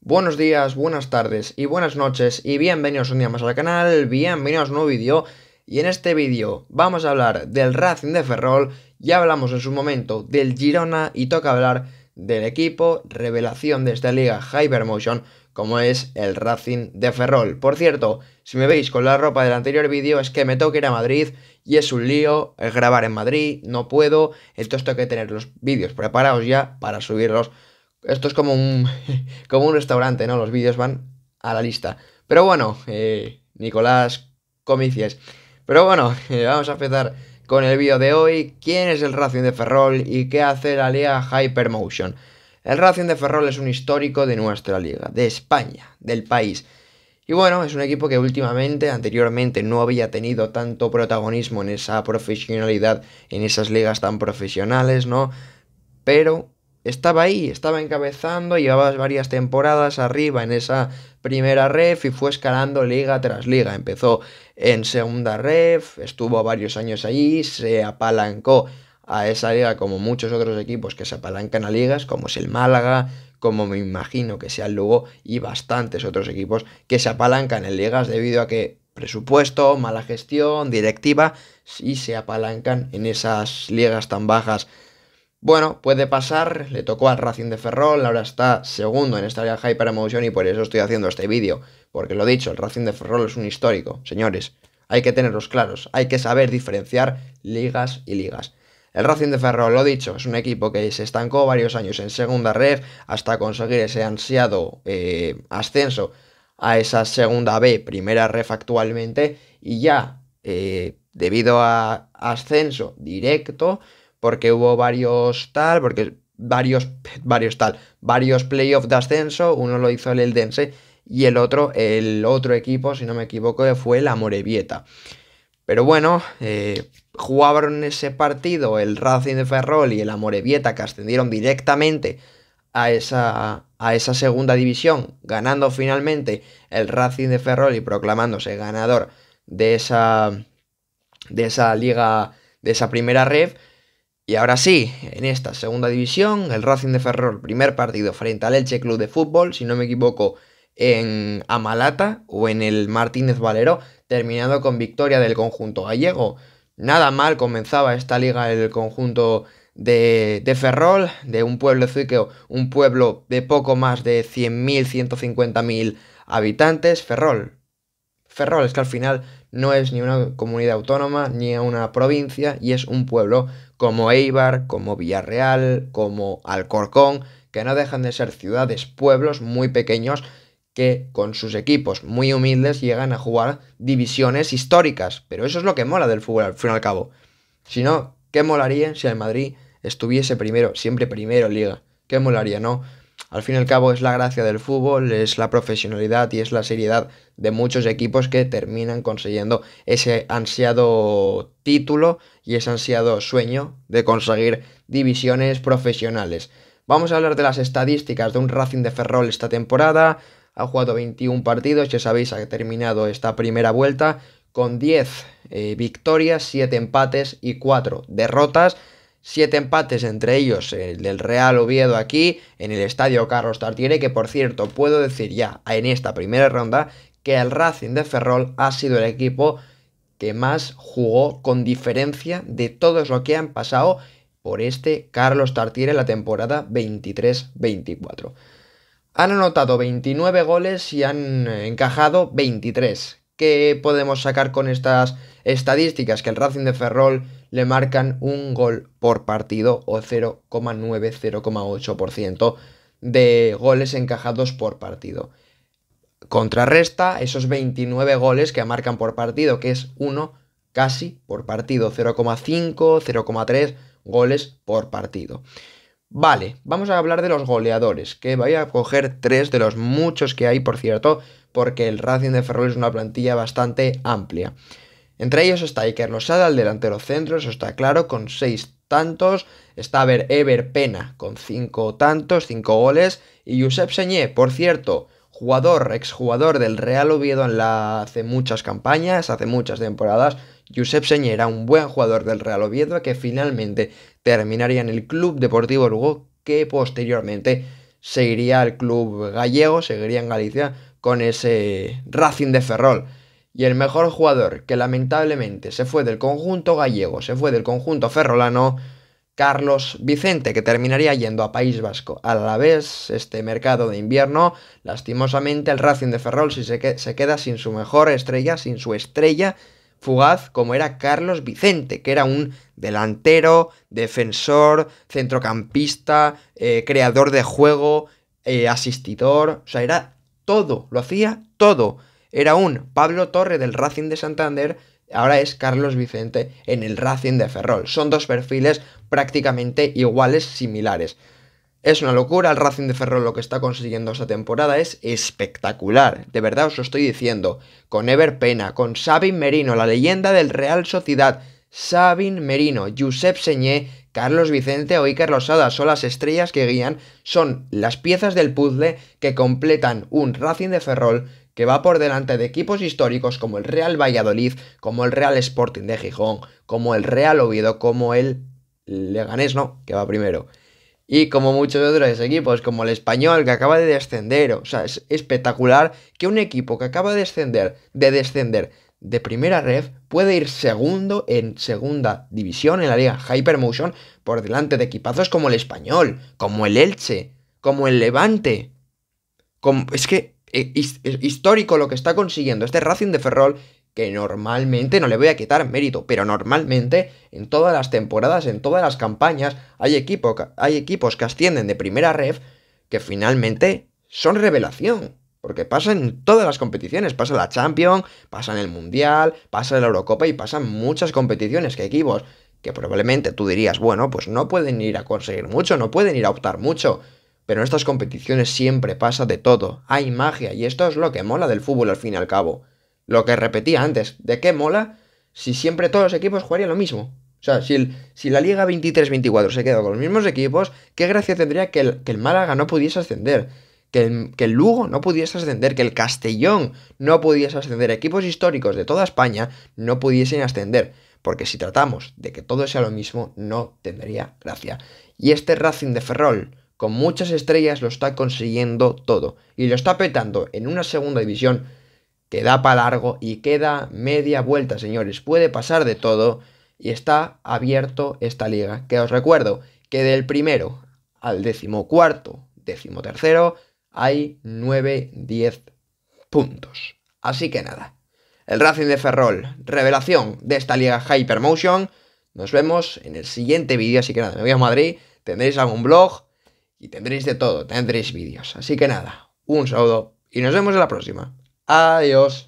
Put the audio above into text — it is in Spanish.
Buenos días, buenas tardes y buenas noches y bienvenidos un día más al canal, bienvenidos a un nuevo vídeo y en este vídeo vamos a hablar del Racing de Ferrol, ya hablamos en su momento del Girona y toca hablar del equipo revelación de esta liga Hypermotion como es el Racing de Ferrol. Por cierto, si me veis con la ropa del anterior vídeo es que me toca ir a Madrid y es un lío grabar en Madrid, no puedo, entonces tengo que tener los vídeos preparados ya para subirlos esto es como un, como un restaurante, ¿no? Los vídeos van a la lista. Pero bueno, eh, Nicolás comicias Pero bueno, eh, vamos a empezar con el vídeo de hoy. ¿Quién es el Racing de Ferrol y qué hace la Liga Hypermotion? El Racing de Ferrol es un histórico de nuestra liga, de España, del país. Y bueno, es un equipo que últimamente, anteriormente, no había tenido tanto protagonismo en esa profesionalidad, en esas ligas tan profesionales, ¿no? Pero estaba ahí, estaba encabezando, llevaba varias temporadas arriba en esa primera ref y fue escalando liga tras liga. Empezó en segunda ref, estuvo varios años allí, se apalancó a esa liga como muchos otros equipos que se apalancan a ligas, como es el Málaga, como me imagino que sea el Lugo y bastantes otros equipos que se apalancan en ligas debido a que presupuesto, mala gestión, directiva, si se apalancan en esas ligas tan bajas bueno, puede pasar, le tocó al Racing de Ferrol, ahora está segundo en esta Liga Hyper y por eso estoy haciendo este vídeo, porque lo dicho, el Racing de Ferrol es un histórico, señores, hay que tenerlos claros, hay que saber diferenciar ligas y ligas. El Racing de Ferrol, lo dicho, es un equipo que se estancó varios años en segunda red hasta conseguir ese ansiado eh, ascenso a esa segunda B, primera ref actualmente, y ya, eh, debido a ascenso directo, porque hubo varios tal, porque varios, varios tal, varios playoffs de ascenso, uno lo hizo el Eldense y el otro, el otro equipo, si no me equivoco, fue la Morevieta. Pero bueno, eh, jugaron ese partido el Racing de Ferrol y el Morevieta, que ascendieron directamente a esa, a esa segunda división, ganando finalmente el Racing de Ferrol y proclamándose ganador de esa, de esa liga, de esa primera red. Y ahora sí, en esta segunda división, el Racing de Ferrol, primer partido frente al Elche Club de Fútbol, si no me equivoco, en Amalata o en el Martínez Valero, terminado con victoria del conjunto gallego. Nada mal comenzaba esta liga el conjunto de, Ferrol, de un pueblo un pueblo de poco más de 100.000, 150.000 habitantes. Ferrol. Ferrol, es que al final no es ni una comunidad autónoma ni una provincia y es un pueblo como Eibar, como Villarreal, como Alcorcón, que no dejan de ser ciudades, pueblos muy pequeños que con sus equipos muy humildes llegan a jugar divisiones históricas. Pero eso es lo que mola del fútbol al fin y al cabo. Si no, ¿qué molaría si el Madrid estuviese primero, siempre primero en liga? ¿Qué molaría, no? Al fin y al cabo es la gracia del fútbol, es la profesionalidad y es la seriedad de muchos equipos que terminan consiguiendo ese ansiado título y ese ansiado sueño de conseguir divisiones profesionales. Vamos a hablar de las estadísticas de un Racing de Ferrol esta temporada. Ha jugado 21 partidos, ya sabéis, ha terminado esta primera vuelta con 10 eh, victorias, 7 empates y 4 derrotas. 7 empates, entre ellos el del Real Oviedo aquí, en el estadio Carlos Tartiere, que por cierto, puedo decir ya en esta primera ronda que el Racing de Ferrol ha sido el equipo que más jugó con diferencia de todos los que han pasado por este Carlos Tartiere en la temporada 23-24. Han anotado 29 goles y han eh, encajado 23. ¿Qué podemos sacar con estas estadísticas? Que el Racing de Ferrol le marcan un gol por partido o 0,9-0,8% de goles encajados por partido contrarresta esos 29 goles que marcan por partido, que es uno casi por partido, 0,5, 0,3 goles por partido. Vale, vamos a hablar de los goleadores, que voy a coger tres de los muchos que hay, por cierto, porque el Racing de Ferrol es una plantilla bastante amplia. Entre ellos está Iker Losada, el delantero centro, eso está claro, con seis tantos. Está Ever, Ever Pena con cinco tantos, cinco goles. Y Josep Señé, por cierto, jugador, exjugador del Real Oviedo en la, hace muchas campañas, hace muchas temporadas. Josep Señera, un buen jugador del Real Oviedo que finalmente terminaría en el Club Deportivo Lugo, que posteriormente seguiría al club gallego, seguiría en Galicia con ese Racing de Ferrol. Y el mejor jugador que lamentablemente se fue del conjunto gallego, se fue del conjunto ferrolano, Carlos Vicente, que terminaría yendo a País Vasco. A la vez, este mercado de invierno, lastimosamente, el Racing de Ferrol si se, queda sin su mejor estrella, sin su estrella fugaz como era Carlos Vicente, que era un delantero, defensor, centrocampista, eh, creador de juego, eh, asistidor, o sea, era todo, lo hacía todo. Era un Pablo Torre del Racing de Santander, ahora es Carlos Vicente en el Racing de Ferrol. Son dos perfiles prácticamente iguales, similares. Es una locura, el Racing de Ferrol lo que está consiguiendo esta temporada es espectacular, de verdad os lo estoy diciendo, con Ever Pena, con Sabin Merino, la leyenda del Real Sociedad, Sabin Merino, Josep Señé, Carlos Vicente o Iker Rosada, son las estrellas que guían, son las piezas del puzzle que completan un Racing de Ferrol que va por delante de equipos históricos como el Real Valladolid, como el Real Sporting de Gijón, como el Real Oviedo, como el Leganés no, que va primero. Y como muchos otros equipos, como el español que acaba de descender, o sea, es espectacular que un equipo que acaba de descender, de descender de primera ref, puede ir segundo en segunda división en la liga Hypermotion por delante de equipazos como el español, como el Elche, como el Levante. es que eh, es histórico lo que está consiguiendo este Racing de Ferrol que normalmente, no le voy a quitar mérito, pero normalmente en todas las temporadas, en todas las campañas, hay, hay equipos que ascienden de primera ref que finalmente son revelación. Porque pasan en todas las competiciones, pasa la Champions, pasa el Mundial, pasa la Eurocopa y pasan muchas competiciones que equipos que probablemente tú dirías, bueno, pues no pueden ir a conseguir mucho, no pueden ir a optar mucho, pero en estas competiciones siempre pasa de todo, hay magia y esto es lo que mola del fútbol al fin y al cabo. Lo que repetía antes, ¿de qué mola si siempre todos los equipos jugarían lo mismo? O sea, si, la Liga 23-24 se queda con los mismos equipos, ¿qué gracia tendría que el, que el Málaga no pudiese ascender? Que el, que el, Lugo no pudiese ascender, que el Castellón no pudiese ascender, equipos históricos de toda España no pudiesen ascender. Porque si tratamos de que todo sea lo mismo, no tendría gracia. Y este Racing de Ferrol, con muchas estrellas, lo está consiguiendo todo. Y lo está petando en una segunda división Queda para largo y queda media vuelta, señores. Puede pasar de todo y está abierto esta liga. Que os recuerdo que del primero al decimocuarto, decimotercero, hay 9-10 puntos. Así que nada. El Racing de Ferrol, revelación de esta liga Hypermotion. Nos vemos en el siguiente vídeo. Así que nada, me voy a Madrid. Tendréis algún blog y tendréis de todo. Tendréis vídeos. Así que nada, un saludo y nos vemos en la próxima. Adiós.